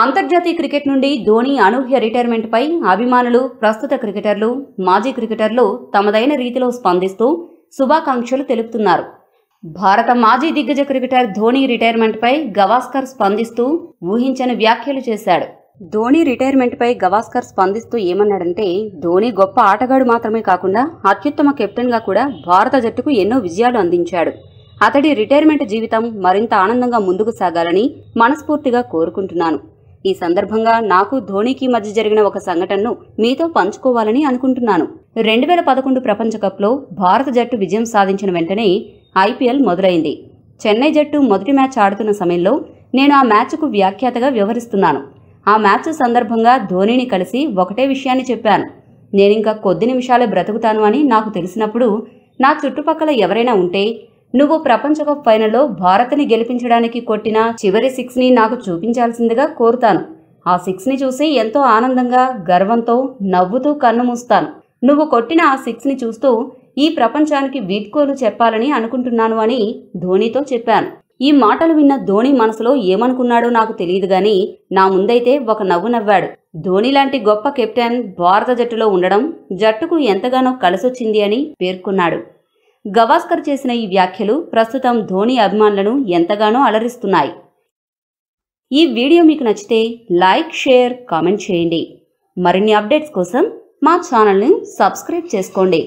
అంతర్జాతీయ క్రికెట్ నుండి ధోని అనూహ్య రిటైర్మెంట్పై అభిమానులు ప్రస్తుత క్రికెటర్లు మాజీ క్రికెటర్లు తమదైన రీతిలో స్పందిస్తూ శుభాకాంక్షలు తెలుపుతున్నారు భారత మాజీ దిగ్గజ క్రికెటర్ ధోని రిటైర్మెంట్పై గవాస్కర్ స్పందిస్తూ ఊహించని వ్యాఖ్యలు చేశాడు ధోని రిటైర్మెంట్పై గవాస్కర్ స్పందిస్తూ ఏమన్నాడంటే ధోని గొప్ప ఆటగాడు మాత్రమే కాకుండా అత్యుత్తమ కెప్టెన్గా కూడా భారత జట్టుకు ఎన్నో విజయాలు అందించాడు అతడి రిటైర్మెంట్ జీవితం మరింత ఆనందంగా ముందుకు సాగాలని మనస్ఫూర్తిగా కోరుకుంటున్నాను ఈ సందర్భంగా నాకు ధోనీకి మధ్య జరిగిన ఒక సంఘటనను మీతో పంచుకోవాలని అనుకుంటున్నాను రెండు వేల పదకొండు ప్రపంచ కప్లో భారత జట్టు విజయం సాధించిన వెంటనే ఐపీఎల్ మొదలైంది చెన్నై జట్టు మొదటి మ్యాచ్ ఆడుతున్న సమయంలో నేను ఆ మ్యాచ్కు వ్యాఖ్యాతగా వ్యవహరిస్తున్నాను ఆ మ్యాచ్ సందర్భంగా ధోనిని కలిసి ఒకటే విషయాన్ని చెప్పాను నేనింకా కొద్ది నిమిషాలే బ్రతుకుతాను అని నాకు తెలిసినప్పుడు నా చుట్టుపక్కల ఎవరైనా ఉంటే నువ్వు ప్రపంచ కప్ ఫైనల్లో భారత్ని గెలిపించడానికి కొట్టిన చివరి సిక్స్ని నాకు చూపించాల్సిందిగా కోరుతాను ఆ సిక్స్ని చూసి ఎంతో ఆనందంగా గర్వంతో నవ్వుతూ కన్ను మూస్తాను నువ్వు కొట్టిన ఆ సిక్స్ని చూస్తూ ఈ ప్రపంచానికి వీడ్కోలు చెప్పాలని అనుకుంటున్నాను అని ధోనితో చెప్పాను ఈ మాటలు విన్న ధోని మనసులో ఏమనుకున్నాడో నాకు తెలియదు గాని నా ముందైతే ఒక నవ్వు నవ్వాడు ధోని లాంటి గొప్ప కెప్టెన్ భారత జట్టులో ఉండడం జట్టుకు ఎంతగానో కలిసొచ్చింది అని పేర్కొన్నాడు గవాస్కర్ చేసిన ఈ వ్యాఖ్యలు ప్రస్తుతం ధోని అభిమానులను ఎంతగానో అలరిస్తున్నాయి ఈ వీడియో మీకు నచ్చితే లైక్ షేర్ కామెంట్ చేయండి మరిన్ని అప్డేట్స్ కోసం మా ఛానల్ని సబ్స్క్రైబ్ చేసుకోండి